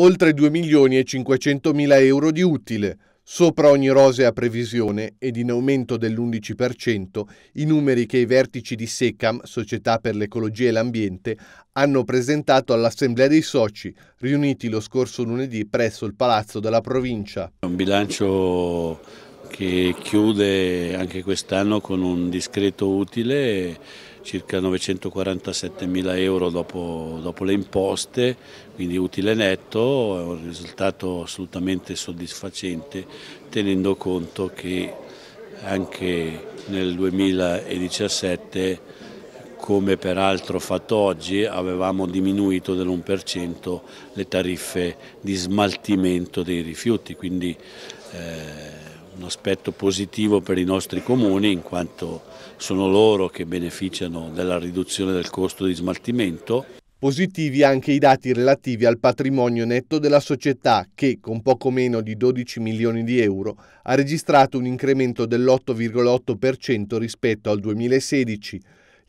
oltre 2 milioni e 500 mila euro di utile, sopra ogni rosea previsione ed in aumento dell'11% i numeri che i vertici di SECAM, Società per l'Ecologia e l'Ambiente, hanno presentato all'Assemblea dei Soci, riuniti lo scorso lunedì presso il Palazzo della Provincia. Un bilancio che chiude anche quest'anno con un discreto utile circa 947 mila euro dopo, dopo, le imposte, quindi utile netto, è un risultato assolutamente soddisfacente tenendo conto che anche nel 2017 come peraltro fatto oggi avevamo diminuito dell'1% le tariffe di smaltimento dei rifiuti, quindi eh, un aspetto positivo per i nostri comuni in quanto sono loro che beneficiano della riduzione del costo di smaltimento. Positivi anche i dati relativi al patrimonio netto della società che, con poco meno di 12 milioni di euro, ha registrato un incremento dell'8,8% rispetto al 2016,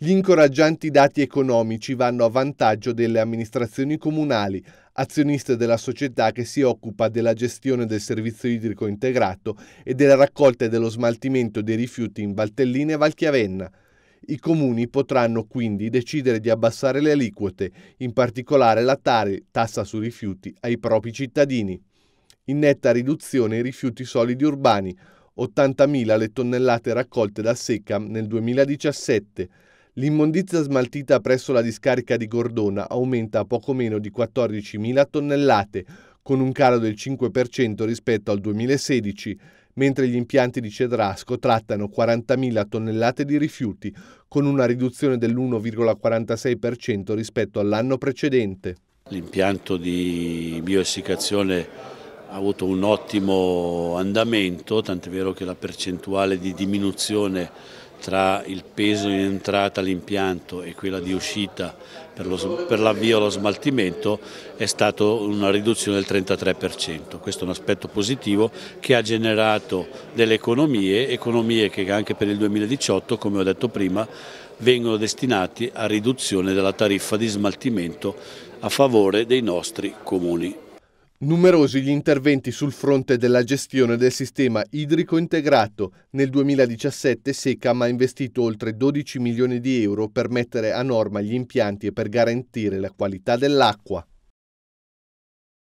gli incoraggianti dati economici vanno a vantaggio delle amministrazioni comunali, azioniste della società che si occupa della gestione del servizio idrico integrato e della raccolta e dello smaltimento dei rifiuti in Valtellina e Valchiavenna. I comuni potranno quindi decidere di abbassare le aliquote, in particolare la TARI, tassa sui rifiuti, ai propri cittadini. In netta riduzione i rifiuti solidi urbani, 80.000 le tonnellate raccolte da SECAM nel 2017, L'immondizia smaltita presso la discarica di Gordona aumenta a poco meno di 14.000 tonnellate, con un calo del 5% rispetto al 2016, mentre gli impianti di Cedrasco trattano 40.000 tonnellate di rifiuti, con una riduzione dell'1,46% rispetto all'anno precedente. L'impianto di bioessicazione ha avuto un ottimo andamento, tant'è vero che la percentuale di diminuzione tra il peso in entrata all'impianto e quella di uscita per, l'avvio allo smaltimento è stata una riduzione del 33%. Questo è un aspetto positivo che ha generato delle economie, economie che anche per il 2018, come ho detto prima, vengono destinati a riduzione della tariffa di smaltimento a favore dei nostri comuni. Numerosi gli interventi sul fronte della gestione del sistema idrico integrato. Nel 2017 Secam ha investito oltre 12 milioni di euro per mettere a norma gli impianti e per garantire la qualità dell'acqua.